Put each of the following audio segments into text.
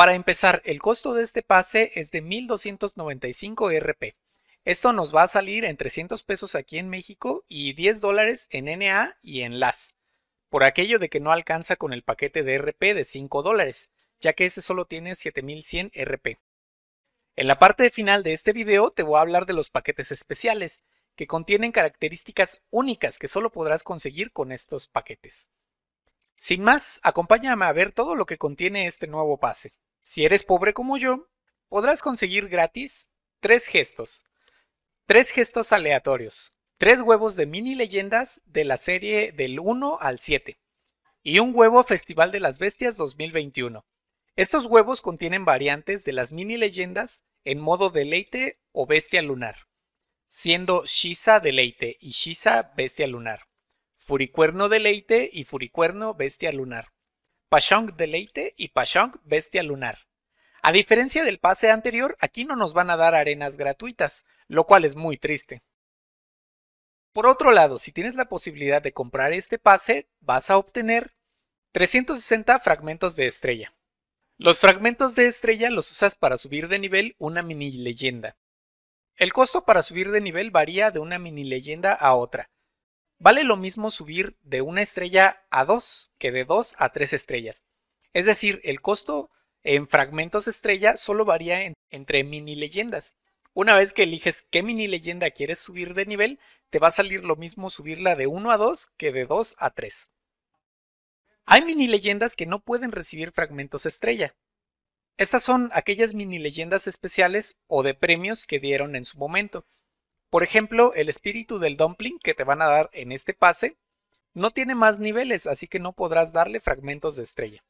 Para empezar, el costo de este pase es de 1295 RP. Esto nos va a salir en 300 pesos aquí en México y 10 dólares en NA y en LAS, por aquello de que no alcanza con el paquete de RP de 5 dólares, ya que ese solo tiene 7100 RP. En la parte final de este video te voy a hablar de los paquetes especiales, que contienen características únicas que solo podrás conseguir con estos paquetes. Sin más, acompáñame a ver todo lo que contiene este nuevo pase. Si eres pobre como yo, podrás conseguir gratis tres gestos. Tres gestos aleatorios. Tres huevos de mini leyendas de la serie del 1 al 7. Y un huevo Festival de las Bestias 2021. Estos huevos contienen variantes de las mini leyendas en modo deleite o bestia lunar, siendo Shisa deleite y Shisa bestia lunar, Furicuerno deleite y Furicuerno bestia lunar. Pashong Deleite y Pachong Bestia Lunar. A diferencia del pase anterior, aquí no nos van a dar arenas gratuitas, lo cual es muy triste. Por otro lado, si tienes la posibilidad de comprar este pase, vas a obtener 360 fragmentos de estrella. Los fragmentos de estrella los usas para subir de nivel una mini leyenda. El costo para subir de nivel varía de una mini leyenda a otra, Vale lo mismo subir de una estrella a dos que de dos a tres estrellas. Es decir, el costo en fragmentos estrella solo varía entre mini leyendas. Una vez que eliges qué mini leyenda quieres subir de nivel, te va a salir lo mismo subirla de 1 a 2 que de 2 a 3. Hay mini leyendas que no pueden recibir fragmentos estrella. Estas son aquellas mini leyendas especiales o de premios que dieron en su momento. Por ejemplo, el espíritu del dumpling que te van a dar en este pase no tiene más niveles, así que no podrás darle fragmentos de estrella.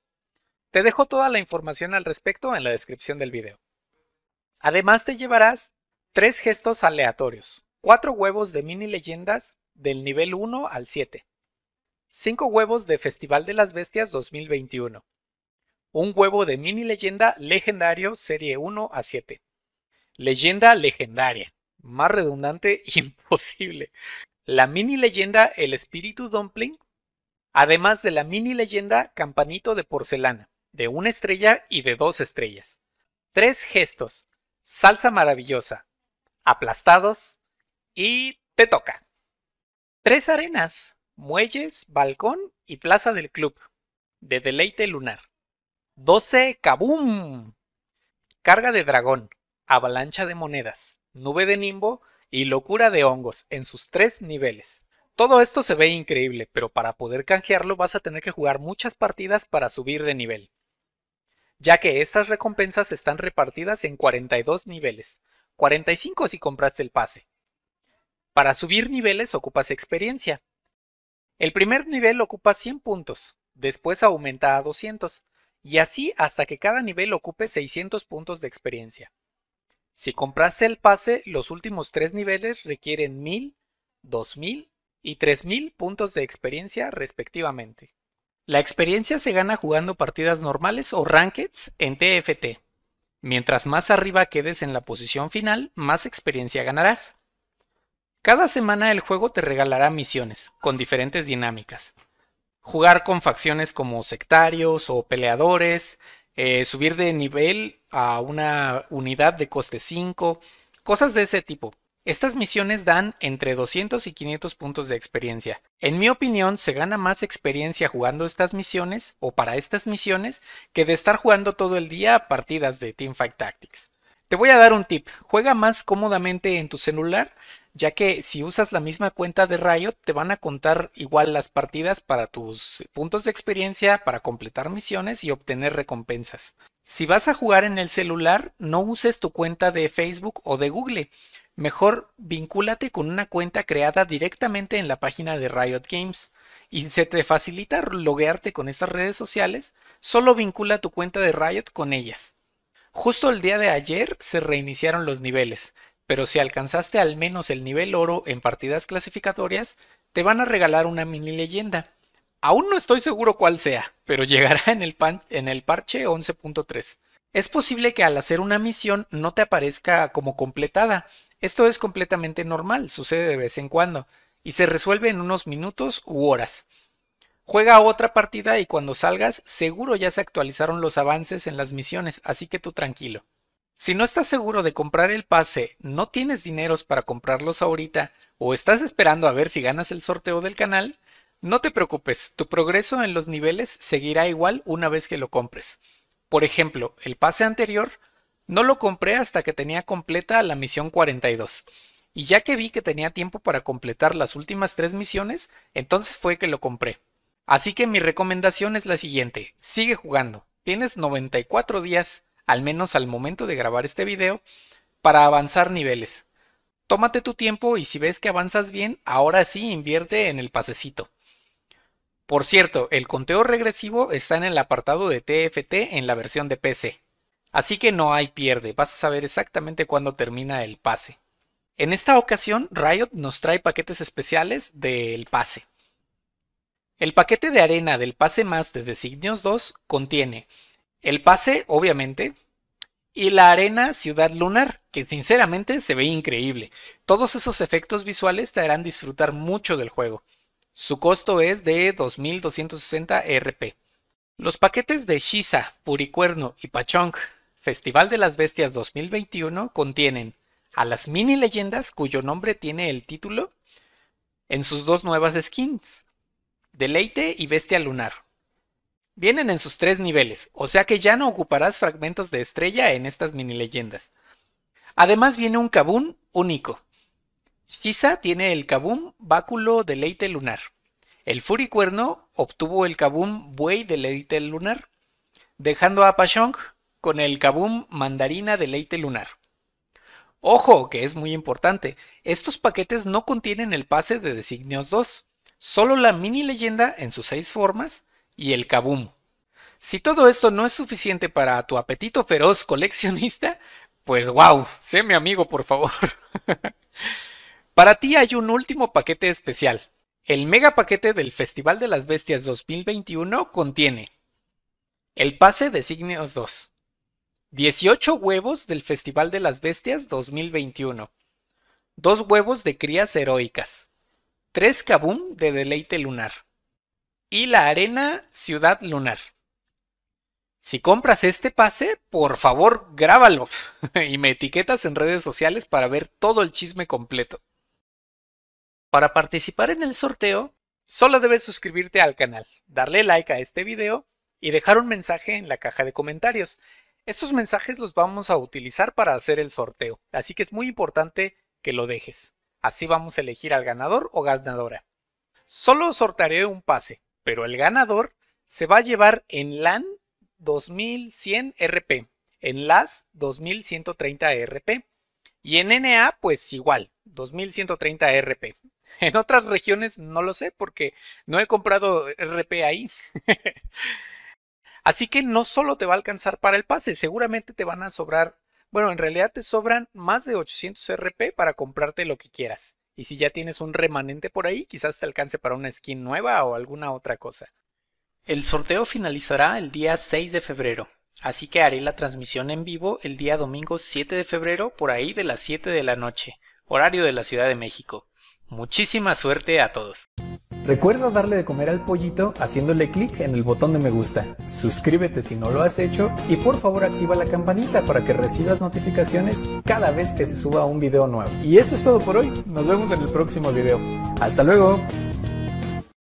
Te dejo toda la información al respecto en la descripción del video. Además te llevarás tres gestos aleatorios, cuatro huevos de mini leyendas del nivel 1 al 7, cinco huevos de Festival de las Bestias 2021, un huevo de mini leyenda legendario serie 1 a 7, leyenda legendaria, más redundante imposible. La mini leyenda El Espíritu Dumpling, además de la mini leyenda Campanito de Porcelana, de una estrella y de dos estrellas. Tres gestos, salsa maravillosa, aplastados y te toca. Tres arenas, muelles, balcón y plaza del club, de deleite lunar. Doce Kaboom. Carga de dragón, avalancha de monedas nube de nimbo y locura de hongos en sus tres niveles. Todo esto se ve increíble, pero para poder canjearlo vas a tener que jugar muchas partidas para subir de nivel, ya que estas recompensas están repartidas en 42 niveles, 45 si compraste el pase. Para subir niveles ocupas experiencia. El primer nivel ocupa 100 puntos, después aumenta a 200, y así hasta que cada nivel ocupe 600 puntos de experiencia. Si compraste el pase, los últimos tres niveles requieren 1000, 2000 y 3000 puntos de experiencia respectivamente. La experiencia se gana jugando partidas normales o rankeds en TFT. Mientras más arriba quedes en la posición final, más experiencia ganarás. Cada semana el juego te regalará misiones, con diferentes dinámicas. Jugar con facciones como sectarios o peleadores, eh, subir de nivel a una unidad de coste 5, cosas de ese tipo. Estas misiones dan entre 200 y 500 puntos de experiencia. En mi opinión, se gana más experiencia jugando estas misiones o para estas misiones que de estar jugando todo el día partidas de Teamfight Tactics. Te voy a dar un tip, juega más cómodamente en tu celular ya que si usas la misma cuenta de Riot, te van a contar igual las partidas para tus puntos de experiencia, para completar misiones y obtener recompensas. Si vas a jugar en el celular, no uses tu cuenta de Facebook o de Google. Mejor vincúlate con una cuenta creada directamente en la página de Riot Games. Y si se te facilita loguearte con estas redes sociales, solo vincula tu cuenta de Riot con ellas. Justo el día de ayer se reiniciaron los niveles, pero si alcanzaste al menos el nivel oro en partidas clasificatorias, te van a regalar una mini leyenda. Aún no estoy seguro cuál sea, pero llegará en el, parche 11.3. Es posible que al hacer una misión no te aparezca como completada. Esto es completamente normal, sucede de vez en cuando, y se resuelve en unos minutos u horas. Juega otra partida y cuando salgas seguro ya se actualizaron los avances en las misiones, así que tú tranquilo. Si no estás seguro de comprar el pase, no tienes dineros para comprarlos ahorita o estás esperando a ver si ganas el sorteo del canal, no te preocupes, tu progreso en los niveles seguirá igual una vez que lo compres. Por ejemplo, el pase anterior no lo compré hasta que tenía completa la misión 42. Y ya que vi que tenía tiempo para completar las últimas tres misiones, entonces fue que lo compré. Así que mi recomendación es la siguiente, sigue jugando, tienes 94 días al menos al momento de grabar este video, para avanzar niveles. Tómate tu tiempo y si ves que avanzas bien, ahora sí invierte en el pasecito. Por cierto, el conteo regresivo está en el apartado de TFT en la versión de PC. Así que no hay pierde, vas a saber exactamente cuándo termina el pase. En esta ocasión, Riot nos trae paquetes especiales del pase. El paquete de arena del pase más de Designios 2 contiene el pase, obviamente, y la arena Ciudad Lunar, que sinceramente se ve increíble. Todos esos efectos visuales te harán disfrutar mucho del juego. Su costo es de 2260 RP. Los paquetes de Shiza, Furicuerno y Pachong Festival de las Bestias 2021 contienen a las mini leyendas cuyo nombre tiene el título en sus dos nuevas skins, Deleite y Bestia Lunar. Vienen en sus tres niveles, o sea que ya no ocuparás fragmentos de estrella en estas mini leyendas. Además viene un Kabum único. Shisa tiene el Kabum Báculo Leite Lunar. El Furicuerno obtuvo el Kabum Buey de Leite Lunar, dejando a Pashong con el Kabum Mandarina de Leite Lunar. Ojo, que es muy importante, estos paquetes no contienen el pase de Designios 2, solo la mini leyenda en sus seis formas y el kaboom. Si todo esto no es suficiente para tu apetito feroz coleccionista, pues wow, sé mi amigo por favor. para ti hay un último paquete especial. El mega paquete del Festival de las Bestias 2021 contiene el pase de Signos 2, 18 huevos del Festival de las Bestias 2021, dos huevos de crías heroicas, 3 kaboom de deleite lunar, y la Arena Ciudad Lunar. Si compras este pase, por favor grábalo y me etiquetas en redes sociales para ver todo el chisme completo. Para participar en el sorteo, solo debes suscribirte al canal, darle like a este video y dejar un mensaje en la caja de comentarios. Estos mensajes los vamos a utilizar para hacer el sorteo, así que es muy importante que lo dejes. Así vamos a elegir al ganador o ganadora. Solo sortearé un pase, pero el ganador se va a llevar en LAN 2100 RP, en LAS 2130 RP y en NA pues igual, 2130 RP. En otras regiones no lo sé porque no he comprado RP ahí. Así que no solo te va a alcanzar para el pase, seguramente te van a sobrar, bueno, en realidad te sobran más de 800 RP para comprarte lo que quieras. Y si ya tienes un remanente por ahí, quizás te alcance para una skin nueva o alguna otra cosa. El sorteo finalizará el día 6 de febrero, así que haré la transmisión en vivo el día domingo 7 de febrero por ahí de las 7 de la noche, horario de la Ciudad de México. Muchísima suerte a todos. Recuerda darle de comer al pollito haciéndole clic en el botón de me gusta. Suscríbete si no lo has hecho y por favor activa la campanita para que recibas notificaciones cada vez que se suba un video nuevo. Y eso es todo por hoy. Nos vemos en el próximo video. Hasta luego.